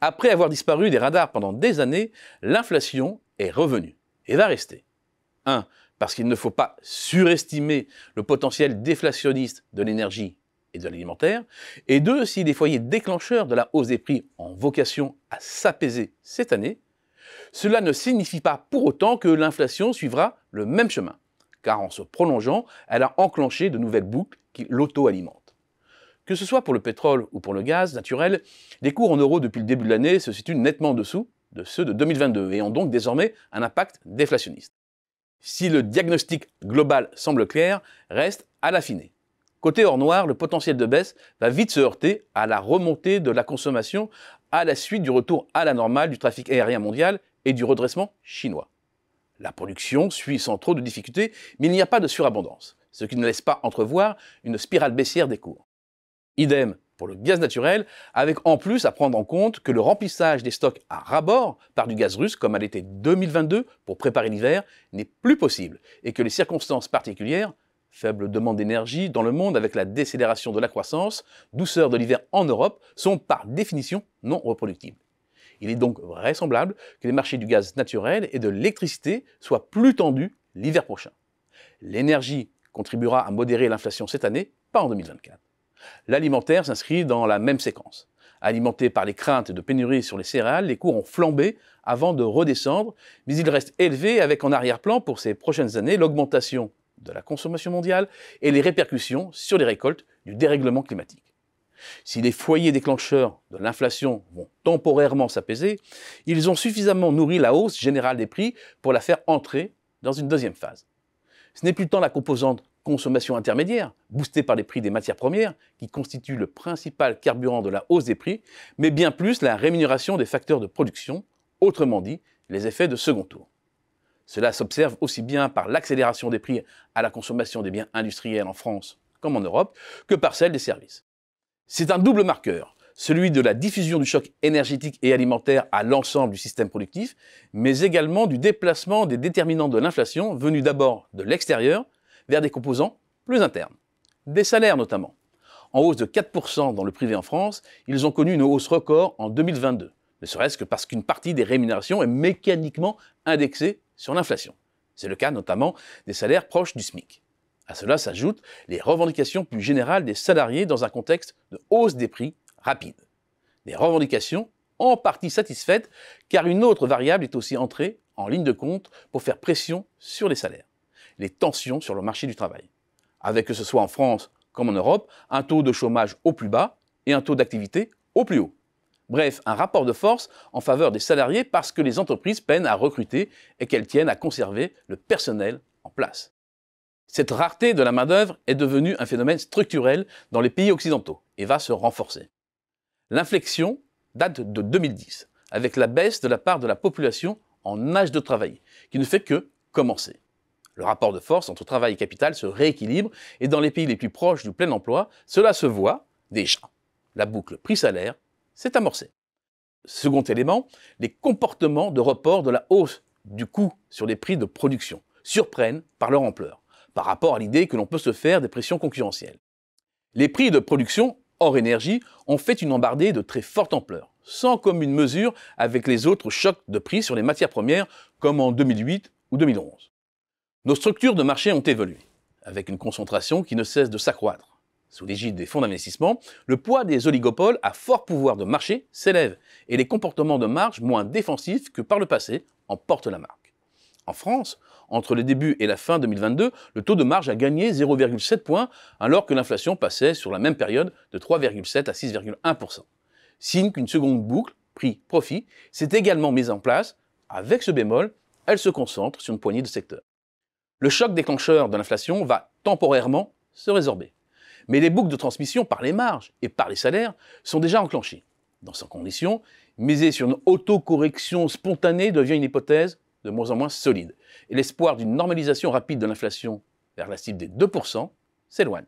Après avoir disparu des radars pendant des années, l'inflation est revenue et va rester. Un, Parce qu'il ne faut pas surestimer le potentiel déflationniste de l'énergie et de l'alimentaire. Et deux, Si les foyers déclencheurs de la hausse des prix ont vocation à s'apaiser cette année, cela ne signifie pas pour autant que l'inflation suivra le même chemin, car en se prolongeant, elle a enclenché de nouvelles boucles qui l'auto-alimentent. Que ce soit pour le pétrole ou pour le gaz naturel, les cours en euros depuis le début de l'année se situent nettement en dessous de ceux de 2022 et ont donc désormais un impact déflationniste. Si le diagnostic global semble clair, reste à l'affiner. Côté hors noir, le potentiel de baisse va vite se heurter à la remontée de la consommation à la suite du retour à la normale du trafic aérien mondial et du redressement chinois. La production suit sans trop de difficultés, mais il n'y a pas de surabondance, ce qui ne laisse pas entrevoir une spirale baissière des cours. Idem pour le gaz naturel, avec en plus à prendre en compte que le remplissage des stocks à rabord par du gaz russe, comme à l'été 2022 pour préparer l'hiver, n'est plus possible, et que les circonstances particulières, faible demande d'énergie dans le monde avec la décélération de la croissance, douceur de l'hiver en Europe, sont par définition non reproductibles. Il est donc vraisemblable que les marchés du gaz naturel et de l'électricité soient plus tendus l'hiver prochain. L'énergie contribuera à modérer l'inflation cette année, pas en 2024. L'alimentaire s'inscrit dans la même séquence. Alimenté par les craintes de pénurie sur les céréales, les cours ont flambé avant de redescendre, mais ils restent élevés avec en arrière-plan pour ces prochaines années l'augmentation de la consommation mondiale et les répercussions sur les récoltes du dérèglement climatique. Si les foyers déclencheurs de l'inflation vont temporairement s'apaiser, ils ont suffisamment nourri la hausse générale des prix pour la faire entrer dans une deuxième phase. Ce n'est plus tant la composante consommation intermédiaire, boostée par les prix des matières premières, qui constituent le principal carburant de la hausse des prix, mais bien plus la rémunération des facteurs de production, autrement dit, les effets de second tour. Cela s'observe aussi bien par l'accélération des prix à la consommation des biens industriels en France comme en Europe que par celle des services. C'est un double marqueur, celui de la diffusion du choc énergétique et alimentaire à l'ensemble du système productif, mais également du déplacement des déterminants de l'inflation venus d'abord de l'extérieur vers des composants plus internes, des salaires notamment. En hausse de 4% dans le privé en France, ils ont connu une hausse record en 2022, ne serait-ce que parce qu'une partie des rémunérations est mécaniquement indexée sur l'inflation. C'est le cas notamment des salaires proches du SMIC. À cela s'ajoutent les revendications plus générales des salariés dans un contexte de hausse des prix rapide. Des revendications en partie satisfaites car une autre variable est aussi entrée en ligne de compte pour faire pression sur les salaires les tensions sur le marché du travail. Avec que ce soit en France comme en Europe, un taux de chômage au plus bas et un taux d'activité au plus haut. Bref, un rapport de force en faveur des salariés parce que les entreprises peinent à recruter et qu'elles tiennent à conserver le personnel en place. Cette rareté de la main-d'œuvre est devenue un phénomène structurel dans les pays occidentaux et va se renforcer. L'inflexion date de 2010, avec la baisse de la part de la population en âge de travail, qui ne fait que commencer. Le rapport de force entre travail et capital se rééquilibre et dans les pays les plus proches du plein emploi, cela se voit déjà. La boucle prix-salaire s'est amorcée. Second élément, les comportements de report de la hausse du coût sur les prix de production surprennent par leur ampleur, par rapport à l'idée que l'on peut se faire des pressions concurrentielles. Les prix de production hors énergie ont fait une embardée de très forte ampleur, sans commune mesure avec les autres chocs de prix sur les matières premières comme en 2008 ou 2011. Nos structures de marché ont évolué, avec une concentration qui ne cesse de s'accroître. Sous l'égide des fonds d'investissement, le poids des oligopoles à fort pouvoir de marché s'élève et les comportements de marge moins défensifs que par le passé en portent la marque. En France, entre le début et la fin 2022, le taux de marge a gagné 0,7 points alors que l'inflation passait sur la même période de 3,7 à 6,1%. Signe qu'une seconde boucle, prix-profit, s'est également mise en place, avec ce bémol, elle se concentre sur une poignée de secteurs. Le choc déclencheur de l'inflation va temporairement se résorber. Mais les boucles de transmission par les marges et par les salaires sont déjà enclenchées. Dans ces conditions, miser sur une autocorrection spontanée devient une hypothèse de moins en moins solide. Et l'espoir d'une normalisation rapide de l'inflation vers la cible des 2% s'éloigne.